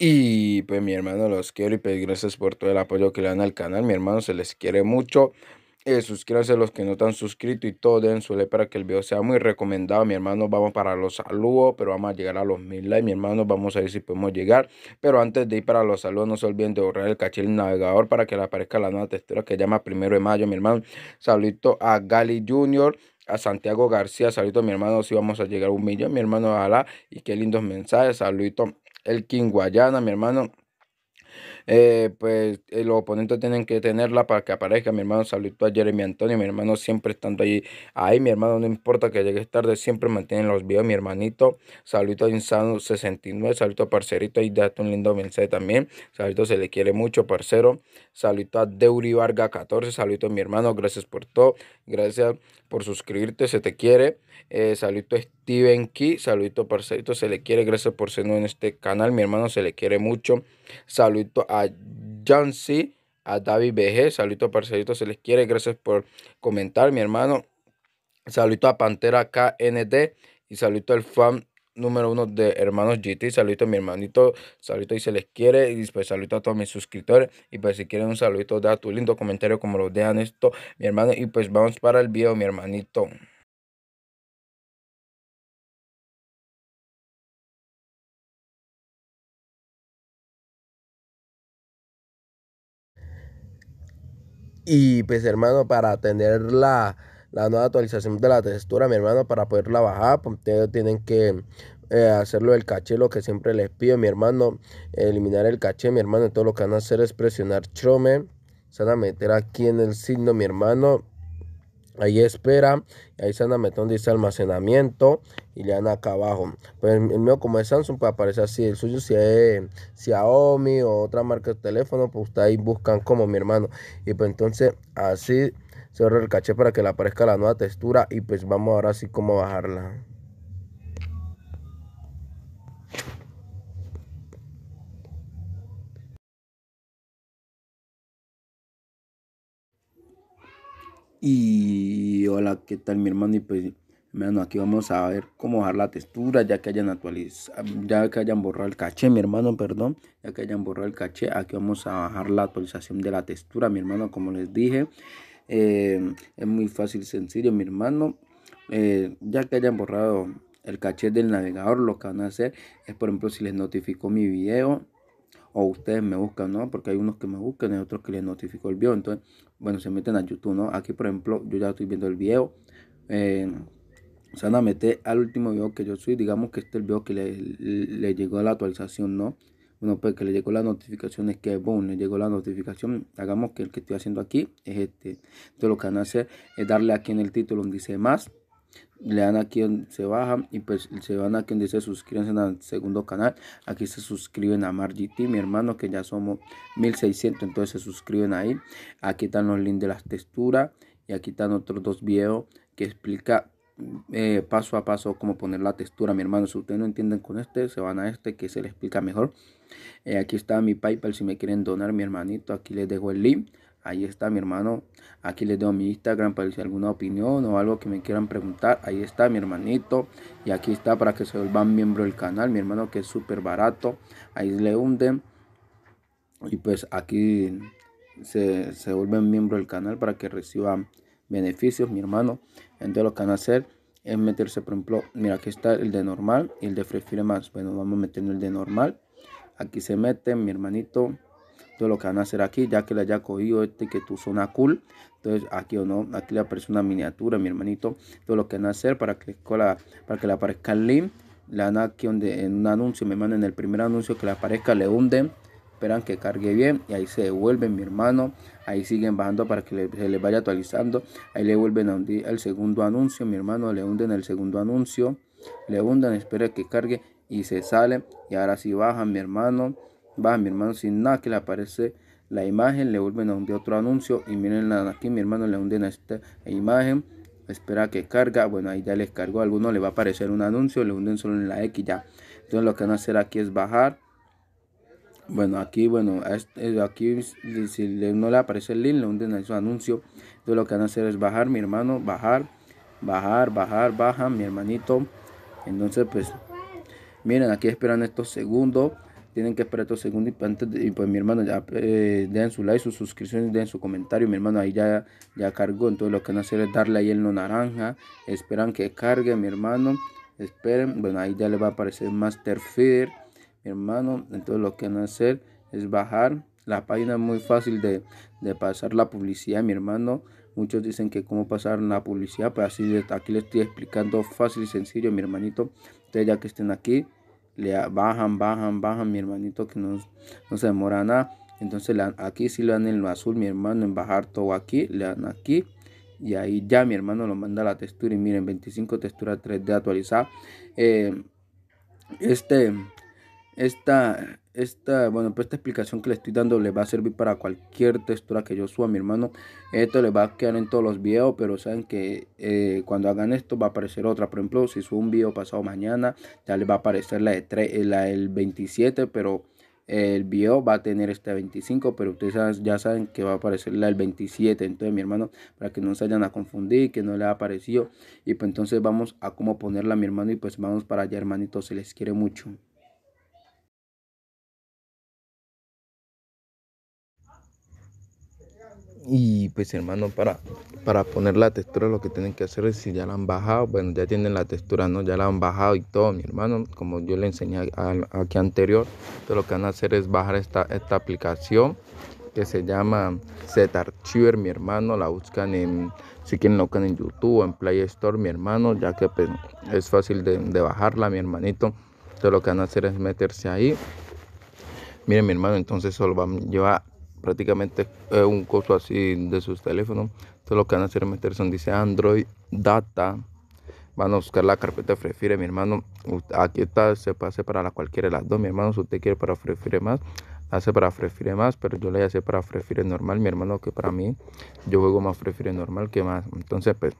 Y pues mi hermano los quiero y pedir pues, gracias por todo el apoyo que le dan al canal. Mi hermano se les quiere mucho. Eh, suscríbanse a los que no están suscritos y todo. Den su like para que el video sea muy recomendado. Mi hermano, vamos para los saludos, pero vamos a llegar a los mil likes. Mi hermano, vamos a ver si podemos llegar. Pero antes de ir para los saludos, no se olviden de borrar el caché del navegador para que le aparezca la nueva textura que llama primero de mayo. Mi hermano, saludito a Gali Junior a Santiago García, saludito a mi hermano, si vamos a llegar a un millón, mi hermano, ojalá, y qué lindos mensajes, saludito el King Guayana, mi hermano. Eh, pues eh, los oponentes tienen que tenerla para que aparezca. Mi hermano saludos a Jeremy Antonio, mi hermano siempre estando ahí. Ahí, mi hermano, no importa que llegues tarde, siempre mantienen los videos. Mi hermanito, saludito a Insano69, saludito a Parcerito, y date un lindo mensaje también. Saludito, se le quiere mucho, parcero. Saludito a Deuri Varga14, saludito a mi hermano, gracias por todo. Gracias por suscribirte, se te quiere. Eh, saludito a Steven Key, saludito parcerito, se le quiere, gracias por ser nuevo en este canal, mi hermano se le quiere mucho. Saludito a Jancy, a David BG, saludito parcerito, se les quiere, gracias por comentar, mi hermano. Saludito a Pantera KND y saludito al fan número uno de Hermanos GT. Saludito a mi hermanito, saludito y se les quiere. Y pues saludito a todos mis suscriptores. Y pues si quieren un saludito, da tu lindo comentario como lo dejan esto, mi hermano. Y pues vamos para el video, mi hermanito. Y pues hermano, para tener la, nueva actualización de la textura, mi hermano, para poderla bajar, pues, ustedes tienen que eh, hacerlo el caché, lo que siempre les pido, mi hermano, eliminar el caché, mi hermano, todo lo que van a hacer es presionar Chrome, se van a meter aquí en el signo, mi hermano, Ahí espera, ahí se anda metiendo dice almacenamiento y le dan acá abajo. Pues el mío como es Samsung puede aparece así, el suyo si es Xiaomi o otra marca de teléfono, pues ustedes ahí buscan como mi hermano. Y pues entonces así cerrar el caché para que le aparezca la nueva textura y pues vamos ahora así como bajarla. Y hola, ¿qué tal mi hermano? Y pues, hermano, aquí vamos a ver cómo bajar la textura, ya que hayan actualizado, ya que hayan borrado el caché, mi hermano, perdón, ya que hayan borrado el caché, aquí vamos a bajar la actualización de la textura, mi hermano, como les dije, eh, es muy fácil, sencillo, mi hermano, eh, ya que hayan borrado el caché del navegador, lo que van a hacer es, por ejemplo, si les notificó mi video, o ustedes me buscan, ¿no? Porque hay unos que me buscan y otros que les notificó el video. Entonces, bueno, se meten a YouTube, ¿no? Aquí, por ejemplo, yo ya estoy viendo el video. Eh, se van a meter al último video que yo soy. Digamos que este es el video que le, le llegó a la actualización, ¿no? Bueno, pues que le llegó la notificación es que, boom, le llegó la notificación. Hagamos que el que estoy haciendo aquí es este. Entonces, lo que van a hacer es darle aquí en el título donde dice más le dan aquí donde se bajan y pues se van a quien dice suscríbanse al segundo canal aquí se suscriben a Margit mi hermano que ya somos 1600 entonces se suscriben ahí aquí están los links de las texturas y aquí están otros dos videos que explica eh, paso a paso cómo poner la textura mi hermano si ustedes no entienden con este se van a este que se les explica mejor eh, aquí está mi paypal si me quieren donar mi hermanito aquí les dejo el link Ahí está mi hermano. Aquí les dejo mi Instagram para si alguna opinión o algo que me quieran preguntar. Ahí está mi hermanito. Y aquí está para que se vuelvan miembro del canal. Mi hermano que es súper barato. Ahí le hunden. Y pues aquí se, vuelven miembro del canal para que reciban beneficios, mi hermano. Entonces lo que van a hacer es meterse, por ejemplo, mira, aquí está el de normal y el de Free Fire más. Bueno, vamos a meter el de normal. Aquí se mete mi hermanito todo lo que van a hacer aquí, ya que le haya cogido este que tu zona cool. Entonces aquí o no, aquí le aparece una miniatura, mi hermanito, todo lo que van a hacer para que, para que le aparezca el link. Le dan aquí en un anuncio, me En el primer anuncio que le aparezca, le hunden esperan que cargue bien y ahí se devuelven mi hermano ahí siguen bajando para que se les vaya actualizando ahí le vuelven a hundir el segundo anuncio mi hermano le hunden el segundo anuncio le hunden, espera que cargue y se sale y ahora sí bajan mi hermano Baja mi hermano, sin nada que le aparece la imagen, le vuelven a hundir otro anuncio y miren aquí mi hermano le hunden a esta imagen, espera que carga, bueno ahí ya les cargó, alguno le va a aparecer un anuncio, le hunden solo en la X ya, entonces lo que van a hacer aquí es bajar, bueno aquí bueno, este, eh, aquí si no le aparece el link, le hunden a su anuncio, entonces lo que van a hacer es bajar mi hermano, bajar, bajar, bajar, baja mi hermanito, entonces pues miren aquí esperan estos segundos tienen que esperar dos segundos y antes pues mi hermano ya eh, den su like, sus suscripciones, den su comentario, mi hermano ahí ya, ya cargó, entonces lo que van a hacer es darle ahí el no naranja, esperan que cargue mi hermano, esperen, bueno ahí ya le va a aparecer Master Feeder, mi hermano, entonces lo que van a hacer es bajar, la página muy fácil de, de pasar la publicidad, mi hermano, Muchos dicen que cómo pasar la publicidad, pues así aquí les estoy explicando fácil y sencillo, mi hermanito. Ustedes ya que estén aquí, le bajan, bajan, bajan, mi hermanito que no, no se demora nada. Entonces le aquí si le dan en lo azul, mi hermano, en bajar todo aquí, le dan aquí. Y ahí ya mi hermano lo manda a la textura. Y miren, 25 textura 3D actualizada. Eh, este esta, esta, bueno, pues esta explicación que le estoy dando le va a servir para cualquier textura que yo suba, mi hermano. Esto le va a quedar en todos los videos, pero saben que eh, cuando hagan esto va a aparecer otra. Por ejemplo, si subo un video pasado mañana, ya le va a aparecer la, de eh, del 27, pero el video va a tener este 25, pero ustedes ya saben que va a aparecer la del 27. Entonces, mi hermano, para que no se vayan a confundir, que no le ha aparecido. Y pues entonces vamos a cómo ponerla, mi hermano, y pues vamos para allá, hermanito, se les quiere mucho. Y pues hermano, para, para poner la textura lo que tienen que hacer es si ya la han bajado, bueno, ya tienen la textura, ¿no? Ya la han bajado y todo, mi hermano, como yo le enseñé aquí anterior, entonces lo que van a hacer es bajar esta, esta aplicación que se llama Zarchiver mi hermano, la buscan en, si quieren lo buscan en YouTube o en Play Store, mi hermano, ya que pues, es fácil de, bajarla, mi hermanito, entonces lo que van a hacer es meterse ahí Miren, mi hermano, entonces solo van a llevar prácticamente es un costo así de sus teléfonos. Entonces lo que van a hacer es meter son, dice Android Data. Van a buscar la carpeta de Fire. mi hermano. Aquí está, se pase para la cualquiera de las dos, mi hermano. Si usted quiere para Frefire más, hace para Frefire más, pero yo le hace para Fire normal, mi hermano, que para mí yo juego más Fire normal que más. Entonces, pues,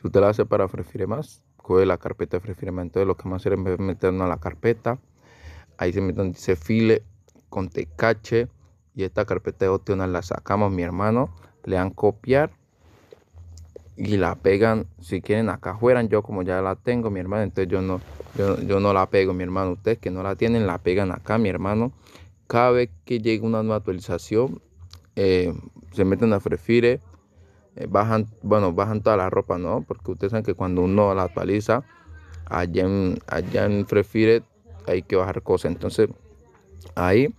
si usted la hace para Frefire más, coge la carpeta de Frefire más. Entonces lo que vamos a hacer es meternos a la carpeta. Ahí se meten, dice file con tecache y esta carpeta de opciones la sacamos mi hermano le dan copiar y la pegan si quieren acá fueran yo como ya la tengo mi hermano entonces yo no yo, no la pego mi hermano ustedes que no la tienen la pegan acá mi hermano cada vez que llega una nueva actualización eh, se meten a Frefire eh, bajan bueno bajan toda la ropa no porque ustedes saben que cuando uno la actualiza allá en allá en Frefire hay que bajar cosas entonces ahí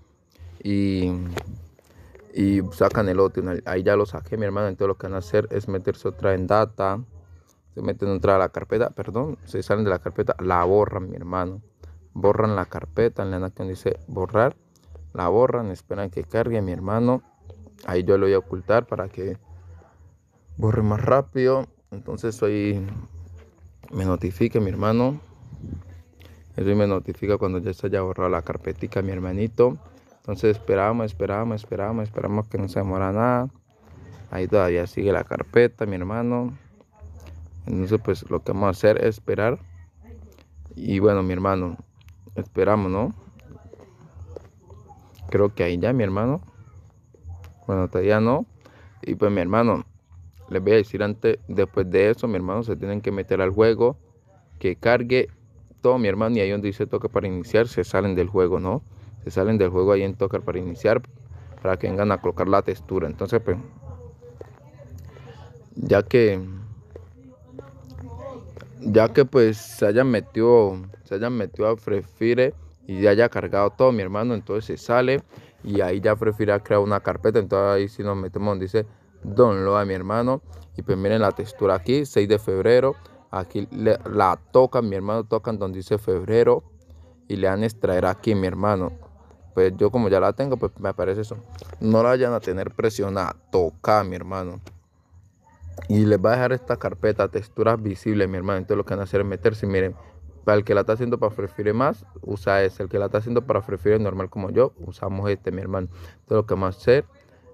y, sacan el otro. Ahí ya lo saqué, mi hermano. Entonces lo que van a hacer es meterse otra en data. Se meten otra a la carpeta, perdón, se salen de la carpeta, la borran, mi hermano. Borran la carpeta, en la que dice borrar, la borran, esperan que cargue, mi hermano. Ahí yo lo voy a ocultar para que borre más rápido. Entonces ahí me notifique mi hermano. Eso me notifica cuando ya se haya borrado la carpetica, mi hermanito. Entonces esperamos, esperamos, esperamos, esperamos que no se demora nada. Ahí todavía sigue la carpeta, mi hermano. Entonces pues lo que vamos a hacer es esperar. Y bueno, mi hermano, esperamos, ¿no? Creo que ahí ya, mi hermano. Bueno, todavía no. Y pues mi hermano, les voy a decir antes, después de eso, mi hermano, se tienen que meter al juego, que cargue todo, mi hermano, y ahí donde dice toca para iniciar, se salen del juego, ¿no? se salen del juego ahí en tocar para iniciar, para que vengan a colocar la textura. Entonces, pues, ya que, ya que pues se hayan metido, se hayan metido a prefire y ya haya cargado todo mi hermano, entonces se sale y ahí ya prefiere ha creado una carpeta. Entonces ahí si nos metemos donde dice download a mi hermano y pues miren la textura aquí, 6 de febrero. Aquí la tocan, mi hermano tocan donde dice febrero y le han extraer aquí, mi hermano pues yo como ya la tengo, pues me aparece eso. No la vayan a tener presionada, toca mi hermano. Y les va a dejar esta carpeta, texturas visibles, mi hermano. Entonces lo que van a hacer es meterse, miren, para el que la está haciendo para preferir más, usa ese. El que la está haciendo para preferir normal como yo, usamos este, mi hermano. Entonces lo que vamos a hacer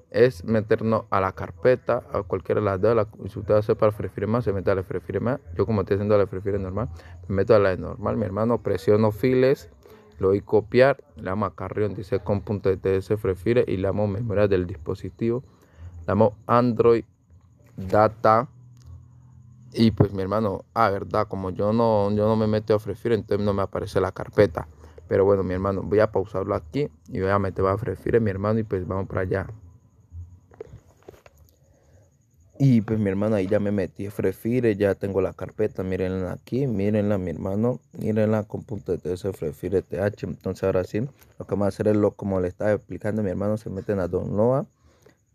es meternos a la carpeta, a cualquiera de las dos. si usted hace para preferir más, se mete a la preferir más. Yo como estoy haciendo a la preferir normal, me meto a la normal, mi hermano. Presiono files voy a copiar, le damos a Carrión, dice ts prefiere y le damos memoria del dispositivo. Le damos Android Data. Y pues mi hermano, ah, verdad, como yo no, yo no me meto a Frefire, entonces no me aparece la carpeta. Pero bueno, mi hermano, voy a pausarlo aquí y voy a meter a Frefire, mi hermano, y pues vamos para allá. Y pues mi hermano ahí ya me metí a ya tengo la carpeta, miren aquí, mírenla mi hermano, mírenla con punto de ese Frefire TH. Entonces ahora sí, lo que vamos a hacer es lo como le estaba explicando mi hermano, se meten a Download,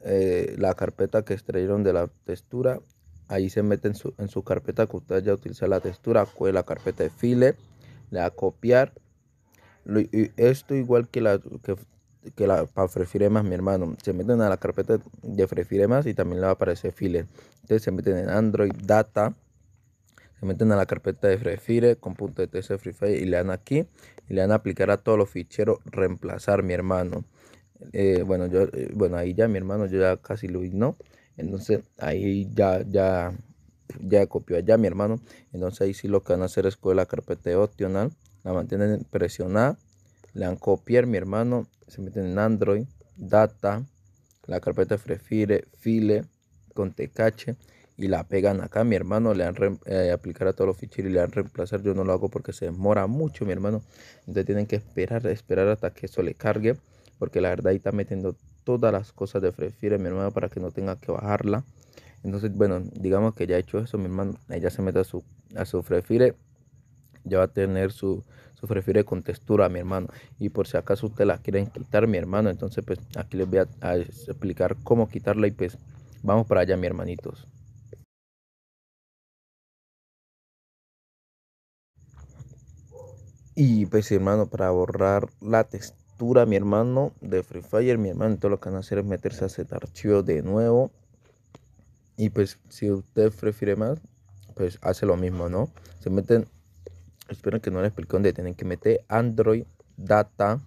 eh, la carpeta que extrayeron de la textura, ahí se meten en su carpeta que usted ya utiliza la textura, la carpeta de file, le a copiar. Esto igual que la que que la, para más, mi hermano, se meten a la carpeta de más y también le va a aparecer File. Entonces se meten en Android Data, se meten a la carpeta de Frefire con punto de Free y le dan aquí y le dan a aplicar a todos los ficheros reemplazar, mi hermano. Eh, bueno, yo, eh, bueno, ahí ya mi hermano, yo ya casi lo igno. Entonces ahí ya, ya, ya copió allá mi hermano. Entonces ahí sí lo que van a hacer es coger la carpeta de opcional, la mantienen presionada le copiar, mi hermano, se meten en Android, Data, la carpeta de Frefire, File, con TKH y la pegan acá, mi hermano, le han eh, aplicar a todos los ficheros y le han reemplazar, yo no lo hago porque se demora mucho, mi hermano, entonces tienen que esperar, esperar hasta que eso le cargue, porque la verdad ahí está metiendo todas las cosas de Frefire, mi hermano, para que no tenga que bajarla, entonces, bueno, digamos que ya he hecho eso, mi hermano, ella se mete a su, a su Frefire, ya va a tener su, se refiere con textura, mi hermano. Y por si acaso usted la quieren quitar, mi hermano, entonces pues aquí les voy a, explicar cómo quitarla y pues vamos para allá, mi hermanitos. Y pues hermano, para borrar la textura, mi hermano, de Free Fire, mi hermano, todo lo que van a hacer es meterse a ese archivo de nuevo. Y pues si usted prefiere más, pues hace lo mismo, ¿no? Se meten espero que no les explique dónde tienen que meter Android Data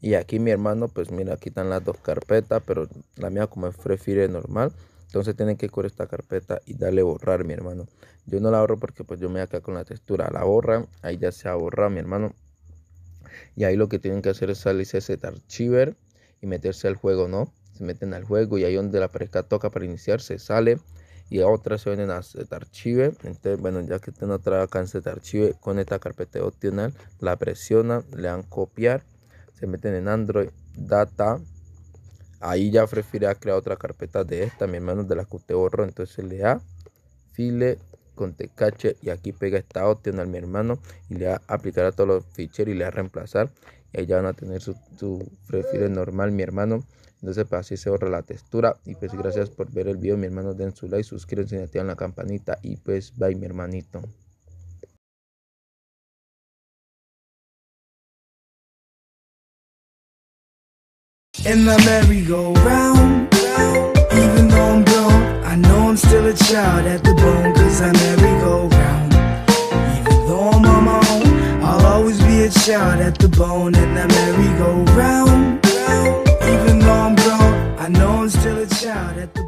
y aquí mi hermano pues mira aquí están las dos carpetas pero la mía como es Free normal entonces tienen que correr esta carpeta y darle borrar mi hermano yo no la borro porque pues yo me acá con la textura la borran ahí ya se ha borrado mi hermano y ahí lo que tienen que hacer es salirse ese archiver y meterse al juego no se meten al juego y ahí donde la pareja toca para iniciar se sale y otras se ven a set archive Entonces, bueno, ya que tiene otra acá en archive con esta carpeta opcional, la presiona le dan copiar, se meten en Android Data. Ahí ya prefiere crear otra carpeta de esta, mi hermano, de la que usted borró. Entonces le da file con tecache y aquí pega esta opcional, mi hermano, y le da aplicar a todos los ficheros y le a reemplazar. Y ahí ya van a tener su, su normal, mi hermano. No sepa, pase se borra la textura. Y pues gracias por ver el video, mi hermano. Den su like, suscríbanse y activan la campanita. Y pues bye, mi hermanito. In the merry-go-round Even though I'm grown I know I'm still a child at the bone Cause I merry-go-round Even though I'm on my own I'll always be a child at the bone And the merry-go-round child at the